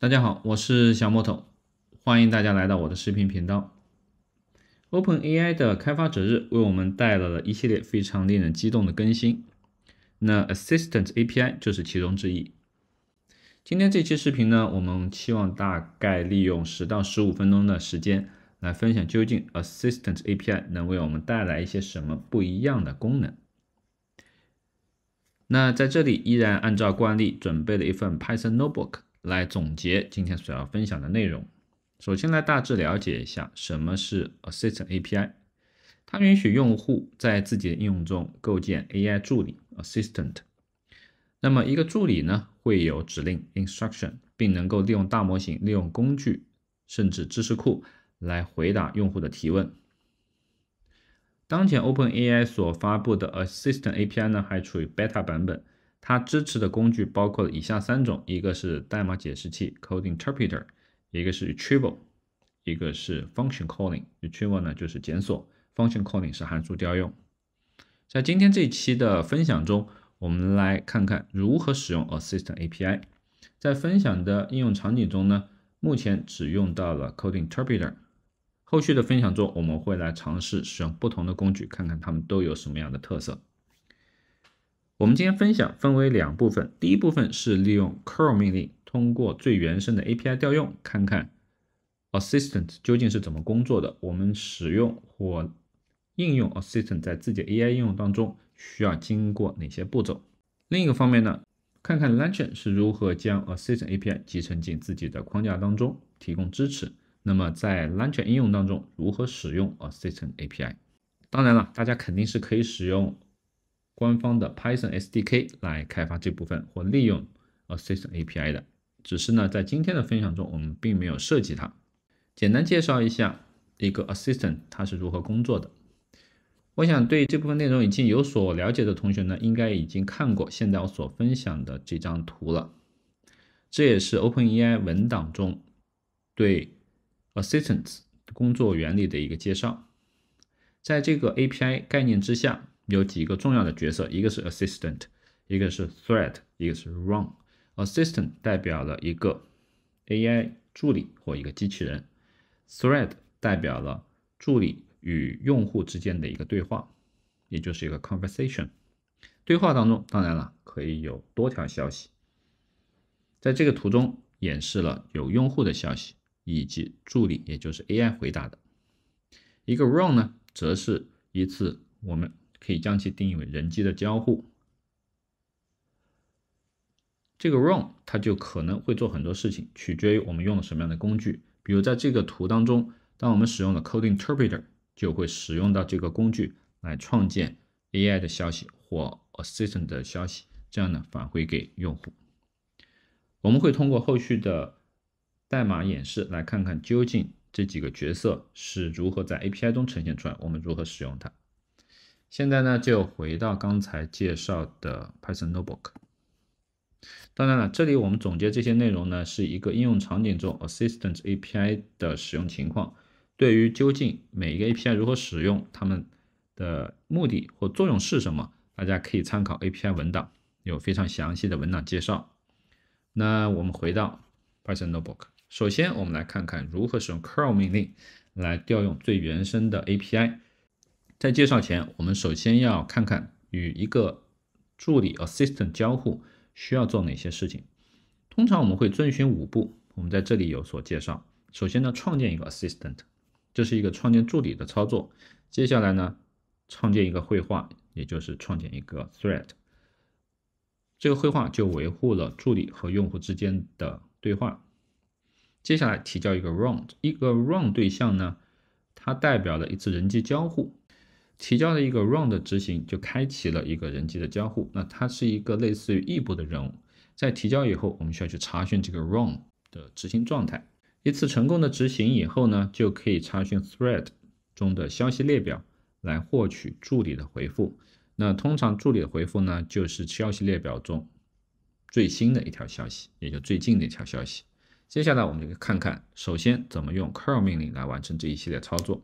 大家好，我是小木头，欢迎大家来到我的视频频道。OpenAI 的开发者日为我们带来了一系列非常令人激动的更新，那 Assistant API 就是其中之一。今天这期视频呢，我们期望大概利用十到十五分钟的时间来分享究竟 Assistant API 能为我们带来一些什么不一样的功能。那在这里依然按照惯例准备了一份 Python Notebook。来总结今天所要分享的内容。首先来大致了解一下什么是 Assistant API，它允许用户在自己的应用中构建 AI 助理 Assistant。那么一个助理呢，会有指令 Instruction，并能够利用大模型、利用工具甚至知识库来回答用户的提问。当前 OpenAI 所发布的 Assistant API 呢，还处于 Beta 版本。它支持的工具包括以下三种：一个是代码解释器 （Code Interpreter），一个是 Retrieval，一个是 Function Calling。Retrieval 呢就是检索，Function Calling 是函数调用。在今天这一期的分享中，我们来看看如何使用 Assistant API。在分享的应用场景中呢，目前只用到了 Code Interpreter。后续的分享中，我们会来尝试使用不同的工具，看看它们都有什么样的特色。我们今天分享分为两部分，第一部分是利用 curl 命令，通过最原生的 API 调用，看看 Assistant 究竟是怎么工作的。我们使用或应用 Assistant 在自己的 AI 应用当中，需要经过哪些步骤？另一个方面呢，看看 Launcher 是如何将 Assistant API 集成进自己的框架当中，提供支持。那么在 Launcher 应用当中，如何使用 Assistant API？当然了，大家肯定是可以使用。官方的 Python SDK 来开发这部分，或利用 Assistant API 的。只是呢，在今天的分享中，我们并没有涉及它。简单介绍一下一个 Assistant 它是如何工作的。我想对这部分内容已经有所了解的同学呢，应该已经看过现在我所分享的这张图了。这也是 OpenAI 文档中对 Assistant 工作原理的一个介绍。在这个 API 概念之下。有几个重要的角色，一个是 assistant，一个是 thread，一个是 run。assistant 代表了一个 AI 助理或一个机器人，thread 代表了助理与用户之间的一个对话，也就是一个 conversation。对话当中，当然了，可以有多条消息。在这个图中演示了有用户的消息以及助理也就是 AI 回答的一个 run 呢，则是一次我们。可以将其定义为人机的交互。这个 run 它就可能会做很多事情，取决于我们用了什么样的工具。比如在这个图当中，当我们使用了 code interpreter，就会使用到这个工具来创建 AI 的消息或 assistant 的消息，这样呢，返回给用户。我们会通过后续的代码演示来看看究竟这几个角色是如何在 API 中呈现出来，我们如何使用它。现在呢，就回到刚才介绍的 Python Notebook。当然了，这里我们总结这些内容呢，是一个应用场景中 Assistant API 的使用情况。对于究竟每一个 API 如何使用，它们的目的或作用是什么，大家可以参考 API 文档，有非常详细的文档介绍。那我们回到 Python Notebook，首先我们来看看如何使用 curl 命令来调用最原生的 API。在介绍前，我们首先要看看与一个助理 （assistant） 交互需要做哪些事情。通常我们会遵循五步，我们在这里有所介绍。首先呢，创建一个 assistant，这是一个创建助理的操作。接下来呢，创建一个绘画，也就是创建一个 thread。这个绘画就维护了助理和用户之间的对话。接下来提交一个 round，一个 round 对象呢，它代表了一次人机交互。提交了一个 run 的执行就开启了一个人机的交互，那它是一个类似于异步的任务。在提交以后，我们需要去查询这个 run 的执行状态。一次成功的执行以后呢，就可以查询 thread 中的消息列表来获取助理的回复。那通常助理的回复呢，就是消息列表中最新的一条消息，也就最近的一条消息。接下来我们就看看，首先怎么用 curl 命令来完成这一系列操作。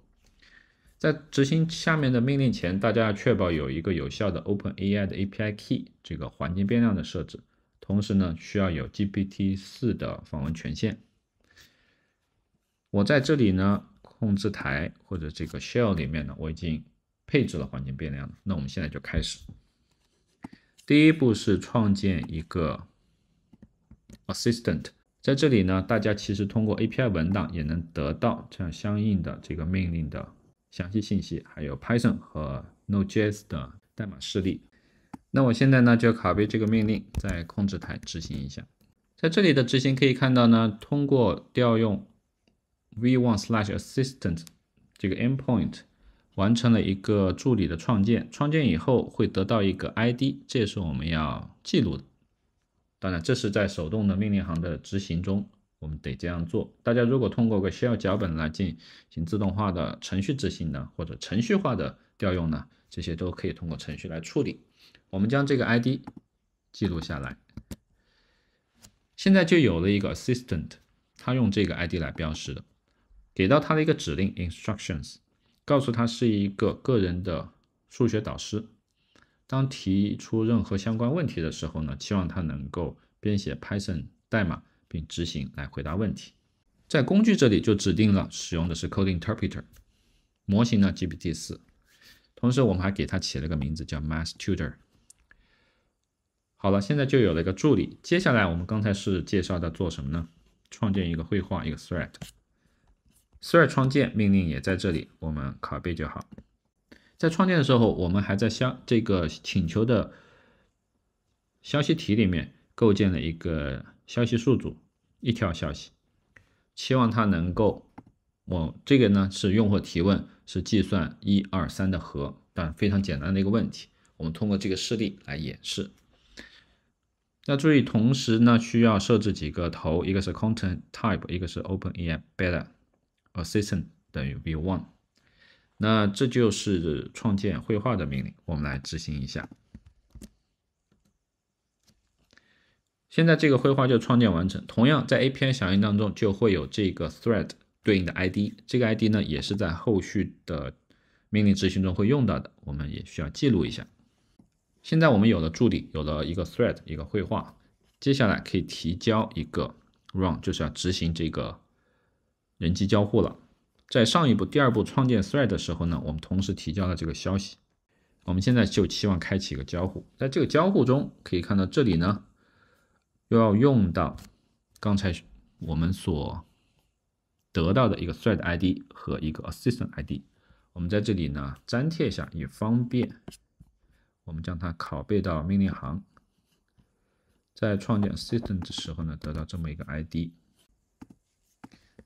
在执行下面的命令前，大家要确保有一个有效的 OpenAI 的 API key 这个环境变量的设置，同时呢，需要有 GPT-4 的访问权限。我在这里呢，控制台或者这个 Shell 里面呢，我已经配置了环境变量。那我们现在就开始。第一步是创建一个 Assistant，在这里呢，大家其实通过 API 文档也能得到这样相应的这个命令的。详细信息，还有 Python 和 No d e JS 的代码示例。那我现在呢，就 copy 这个命令在控制台执行一下。在这里的执行可以看到呢，通过调用 v1/slash assistant 这个 endpoint 完成了一个助理的创建。创建以后会得到一个 ID，这也是我们要记录的。当然，这是在手动的命令行的执行中。我们得这样做。大家如果通过个 shell 脚本来进行自动化的程序执行呢，或者程序化的调用呢，这些都可以通过程序来处理。我们将这个 ID 记录下来，现在就有了一个 assistant，他用这个 ID 来标识的。给到他的一个指令 instructions，告诉他是一个个人的数学导师。当提出任何相关问题的时候呢，期望他能够编写 Python 代码。并执行来回答问题，在工具这里就指定了使用的是 Code Interpreter 模型呢，GPT 四，同时我们还给它起了个名字叫 Math Tutor。好了，现在就有了一个助理。接下来我们刚才是介绍的做什么呢？创建一个绘画一个 thread，thread 创建命令也在这里，我们拷贝就好。在创建的时候，我们还在消这个请求的消息体里面构建了一个。消息数组一条消息，期望它能够，我这个呢是用户提问，是计算一二三的和，但非常简单的一个问题。我们通过这个事例来演示。那注意，同时呢需要设置几个头，一个是 content type，一个是 open ai beta assistant 等于 v e one。那这就是创建绘画的命令，我们来执行一下。现在这个绘画就创建完成。同样，在 API 响应当中就会有这个 thread 对应的 ID。这个 ID 呢，也是在后续的命令执行中会用到的，我们也需要记录一下。现在我们有了助理，有了一个 thread，一个绘画，接下来可以提交一个 run，就是要执行这个人机交互了。在上一步第二步创建 thread 的时候呢，我们同时提交了这个消息。我们现在就期望开启一个交互，在这个交互中可以看到这里呢。又要用到刚才我们所得到的一个 thread ID 和一个 assistant ID，我们在这里呢粘贴一下，也方便我们将它拷贝到命令行，在创建 assistant 的时候呢，得到这么一个 ID，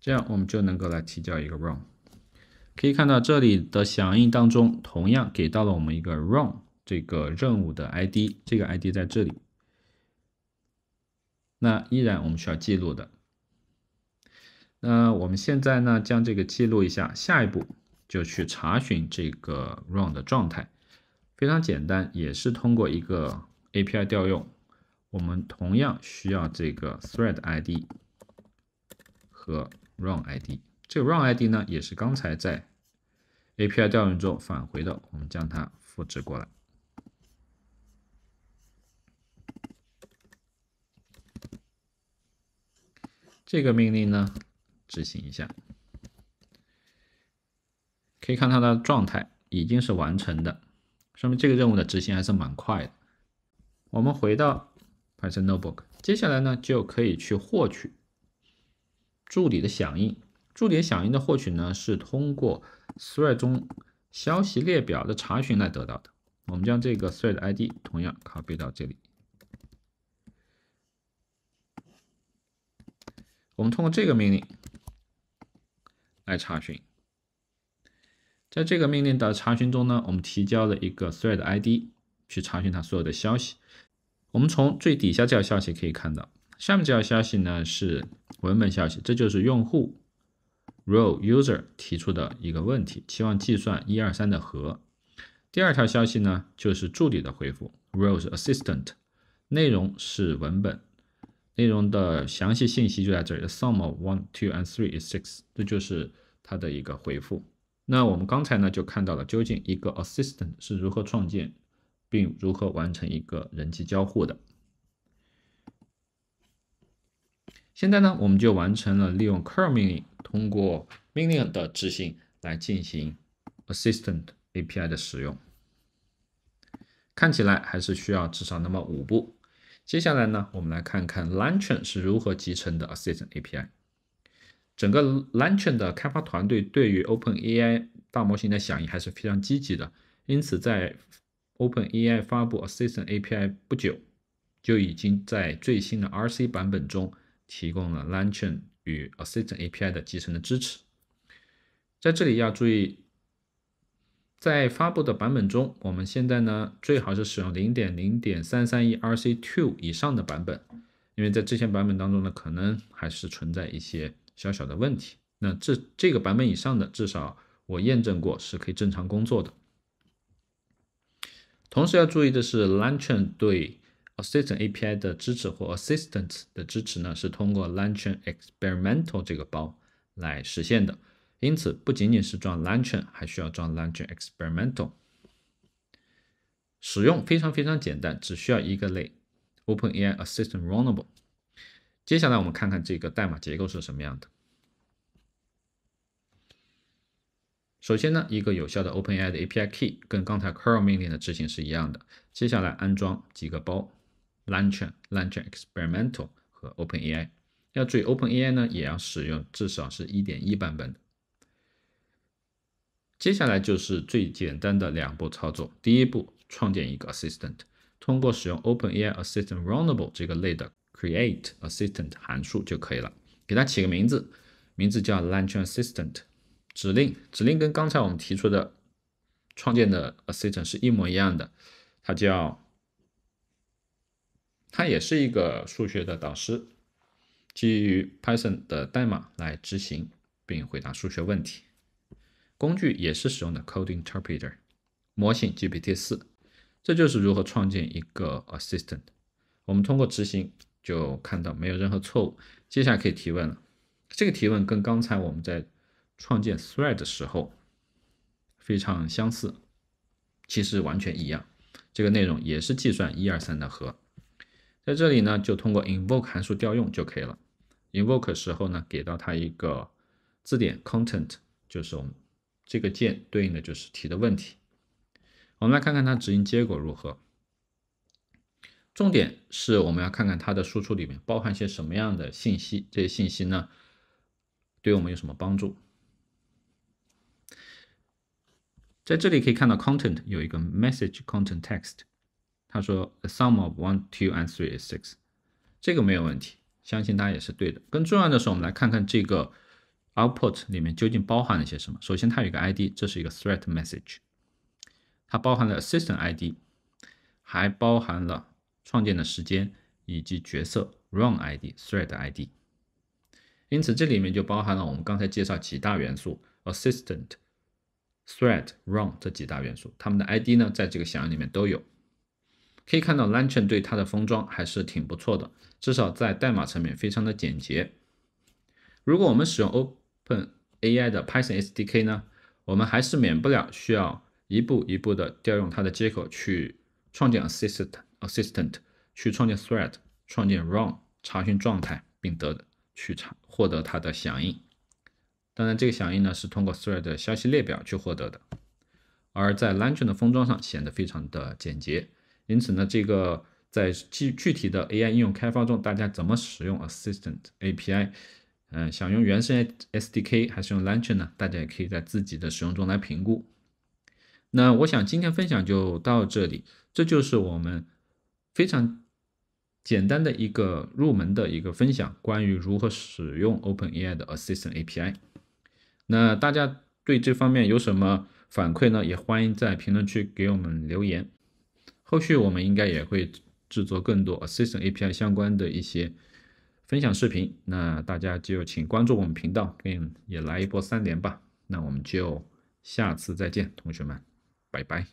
这样我们就能够来提交一个 run。可以看到这里的响应当中，同样给到了我们一个 run 这个任务的 ID，这个 ID 在这里。那依然我们需要记录的。那我们现在呢，将这个记录一下。下一步就去查询这个 run 的状态，非常简单，也是通过一个 API 调用。我们同样需要这个 thread ID 和 run ID。这个 run ID 呢，也是刚才在 API 调用中返回的，我们将它复制过来。这个命令呢，执行一下，可以看它的状态已经是完成的，说明这个任务的执行还是蛮快的。我们回到 Python Notebook，接下来呢就可以去获取助理的响应。助理响应的获取呢，是通过 thread 中消息列表的查询来得到的。我们将这个 thread ID 同样拷贝到这里。我们通过这个命令来查询，在这个命令的查询中呢，我们提交了一个 thread ID 去查询它所有的消息。我们从最底下这条消息可以看到，下面这条消息呢是文本消息，这就是用户 role user 提出的一个问题，期望计算一二三的和。第二条消息呢就是助理的回复，role 是 assistant，内容是文本。内容的详细信息就在这里。The sum of one, two, and three is six。这就是它的一个回复。那我们刚才呢，就看到了究竟一个 assistant 是如何创建，并如何完成一个人机交互的。现在呢，我们就完成了利用 curl 命令，通过命令的执行来进行 assistant API 的使用。看起来还是需要至少那么五步。接下来呢，我们来看看 l a n t c h n 是如何集成的 Assistant API。整个 l a n t c h n 的开发团队对于 OpenAI 大模型的响应还是非常积极的，因此在 OpenAI 发布 Assistant API 不久，就已经在最新的 RC 版本中提供了 l a n t c h n 与 Assistant API 的集成的支持。在这里要注意。在发布的版本中，我们现在呢最好是使用零点零点三三一 RC two 以上的版本，因为在之前版本当中呢，可能还是存在一些小小的问题。那这这个版本以上的，至少我验证过是可以正常工作的。同时要注意的是 l a n c h a n 对 Assistant API 的支持或 Assistant 的支持呢，是通过 l a n c h a n Experimental 这个包来实现的。因此，不仅仅是装 l a n t c h a n 还需要装 l a n t c h a n Experimental。使用非常非常简单，只需要一个类 OpenAI Assistant Runnable。接下来我们看看这个代码结构是什么样的。首先呢，一个有效的 OpenAI 的 API Key，跟刚才 curl 命令的执行是一样的。接下来安装几个包 l a n t c h a n l a n t c h a n Experimental 和 OpenAI。要注意，OpenAI 呢也要使用至少是一点一版本的。接下来就是最简单的两步操作。第一步，创建一个 assistant，通过使用 OpenAI Assistant Runnable 这个类的 create assistant 函数就可以了。给它起个名字，名字叫 Lunch Assistant。指令，指令跟刚才我们提出的创建的 assistant 是一模一样的。它叫，它也是一个数学的导师，基于 Python 的代码来执行并回答数学问题。工具也是使用的 c o d e interpreter，模型 GPT 四，这就是如何创建一个 assistant。我们通过执行就看到没有任何错误，接下来可以提问了。这个提问跟刚才我们在创建 thread 的时候非常相似，其实完全一样。这个内容也是计算一二三的和，在这里呢就通过 invoke 函数调用就可以了。invoke 时候呢给到它一个字典 content，就是我们。这个键对应的就是提的问题，我们来看看它执行结果如何。重点是我们要看看它的输出里面包含些什么样的信息，这些信息呢，对我们有什么帮助？在这里可以看到，content 有一个 message content text，他说 the sum of one two and three is six，这个没有问题，相信它也是对的。更重要的是，我们来看看这个。Output 里面究竟包含了一些什么？首先，它有一个 ID，这是一个 Thread Message，它包含了 Assistant ID，还包含了创建的时间以及角色 Run ID、Thread ID。因此，这里面就包含了我们刚才介绍几大元素：Assistant、Thread、Run 这几大元素。它们的 ID 呢，在这个响应里面都有。可以看到 l a n c h i n 对它的封装还是挺不错的，至少在代码层面非常的简洁。如果我们使用 O AI 的 Python SDK 呢，我们还是免不了需要一步一步的调用它的接口去创建 assistant，assistant 去创建 thread，创建 run 查询状态，并得去查获得它的响应。当然，这个响应呢是通过 thread 的消息列表去获得的。而在 l a n c h a n 的封装上显得非常的简洁。因此呢，这个在具具体的 AI 应用开发中，大家怎么使用 assistant API？嗯，想用原生 SDK 还是用 l a n t c h n 呢？大家也可以在自己的使用中来评估。那我想今天分享就到这里，这就是我们非常简单的一个入门的一个分享，关于如何使用 OpenAI 的 Assistant API。那大家对这方面有什么反馈呢？也欢迎在评论区给我们留言。后续我们应该也会制作更多 Assistant API 相关的一些。分享视频，那大家就请关注我们频道，跟也来一波三连吧。那我们就下次再见，同学们，拜拜。